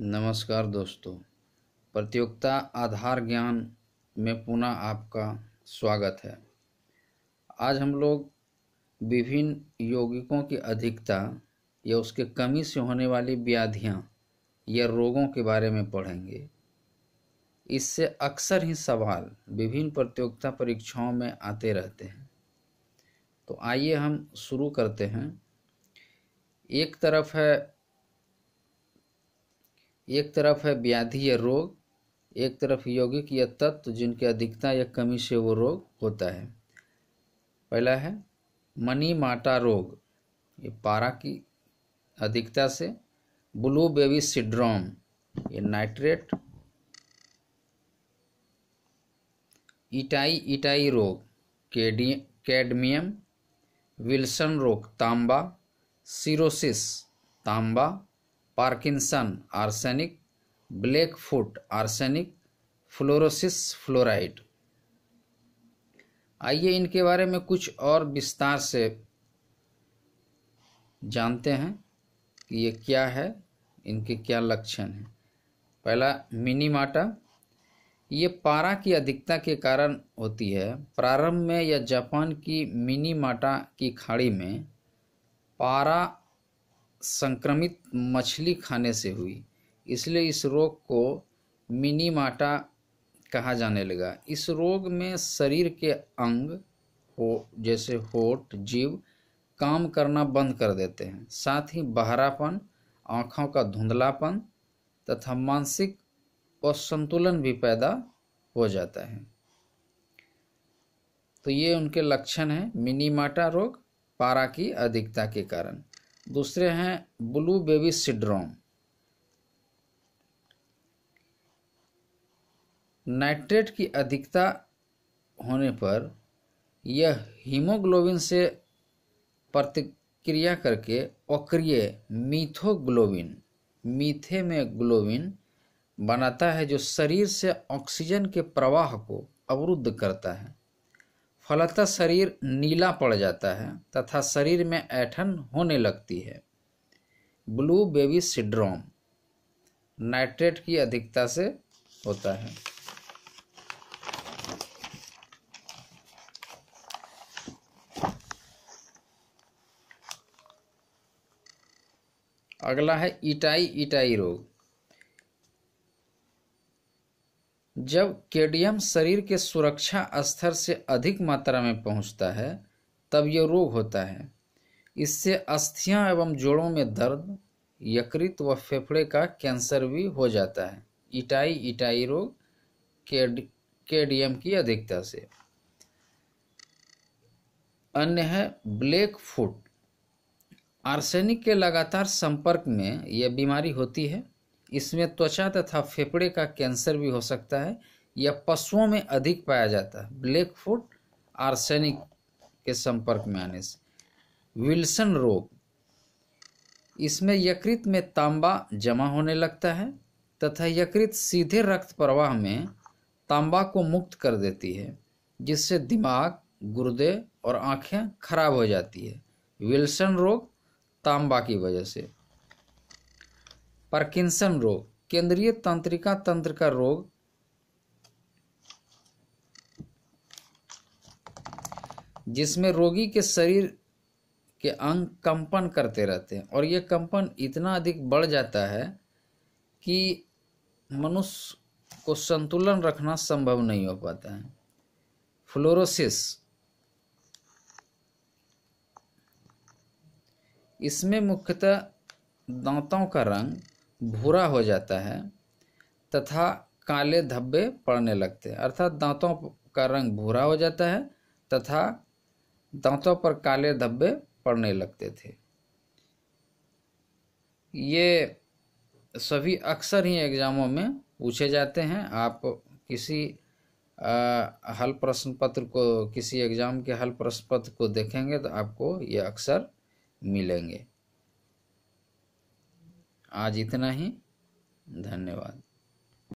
नमस्कार दोस्तों प्रतियोगिता आधार ज्ञान में पुनः आपका स्वागत है आज हम लोग विभिन्न यौगिकों की अधिकता या उसके कमी से होने वाली व्याधियाँ या रोगों के बारे में पढ़ेंगे इससे अक्सर ही सवाल विभिन्न प्रतियोगिता परीक्षाओं में आते रहते हैं तो आइए हम शुरू करते हैं एक तरफ है एक तरफ है व्याधि या रोग एक तरफ यौगिक या तत्व जिनके अधिकता या कमी से वो रोग होता है पहला है मनी माटा रोग ये पारा की अधिकता से ब्लू बेबी सिड्रोम ये नाइट्रेट इटाई इटाई रोग केडी कैडमियम विल्सन रोग तांबा सिरोसिस तांबा Parkinson arsenic blackfoot arsenic fluorosis fluoride आइए इनके बारे में कुछ और विस्तार से जानते हैं कि ये क्या है इनके क्या लक्षण हैं पहला मिनीमाटा ये पारा की अधिकता के कारण होती है प्रारंभ में या जापान की मिनीमाटा की खाड़ी में पारा संक्रमित मछली खाने से हुई इसलिए इस रोग को मिनीमाटा कहा जाने लगा इस रोग में शरीर के अंग हो जैसे होठ जीव काम करना बंद कर देते हैं साथ ही बहरापन आँखों का धुंधलापन तथा मानसिक असंतुलन भी पैदा हो जाता है तो ये उनके लक्षण हैं मिनीमाटा रोग पारा की अधिकता के कारण दूसरे हैं ब्लू बेबी सिड्रोम नाइट्रेट की अधिकता होने पर यह हीमोग्लोबिन से प्रतिक्रिया करके अक्रिय मीथोग्लोबिन मीथे में ग्लोबिन बनाता है जो शरीर से ऑक्सीजन के प्रवाह को अवरुद्ध करता है फलतः शरीर नीला पड़ जाता है तथा शरीर में ऐठन होने लगती है ब्लू बेबी सिड्रोम नाइट्रेट की अधिकता से होता है अगला है इटाई इटाई रोग जब केडियम शरीर के सुरक्षा स्तर से अधिक मात्रा में पहुंचता है तब यह रोग होता है इससे अस्थियां एवं जोड़ों में दर्द यकृत व फेफड़े का कैंसर भी हो जाता है इटाई इटाई रोग केड केडियम की अधिकता से अन्य है ब्लैक फूट आर्सेनिक के लगातार संपर्क में यह बीमारी होती है इसमें त्वचा तथा फेफड़े का कैंसर भी हो सकता है यह पशुओं में अधिक पाया जाता है ब्लैक फूड आर्सेनिक के संपर्क में आने से विल्सन रोग इसमें यकृत में तांबा जमा होने लगता है तथा यकृत सीधे रक्त प्रवाह में तांबा को मुक्त कर देती है जिससे दिमाग गुर्दे और आँखें खराब हो जाती है विल्सन रोग तांबा की वजह से पार्किंसन रोग केंद्रीय तंत्रिका तंत्र का रोग जिसमें रोगी के शरीर के अंग कंपन करते रहते हैं और यह कंपन इतना अधिक बढ़ जाता है कि मनुष्य को संतुलन रखना संभव नहीं हो पाता है फ्लोरोसिस इसमें मुख्यतः दांतों का रंग भूरा हो जाता है तथा काले धब्बे पड़ने लगते हैं अर्थात दांतों का रंग भूरा हो जाता है तथा दांतों पर काले धब्बे पड़ने लगते थे ये सभी अक्सर ही एग्ज़ामों में पूछे जाते हैं आप किसी हल प्रश्न पत्र को किसी एग्ज़ाम के हल प्रश्न पत्र को देखेंगे तो आपको ये अक्सर मिलेंगे आज इतना ही धन्यवाद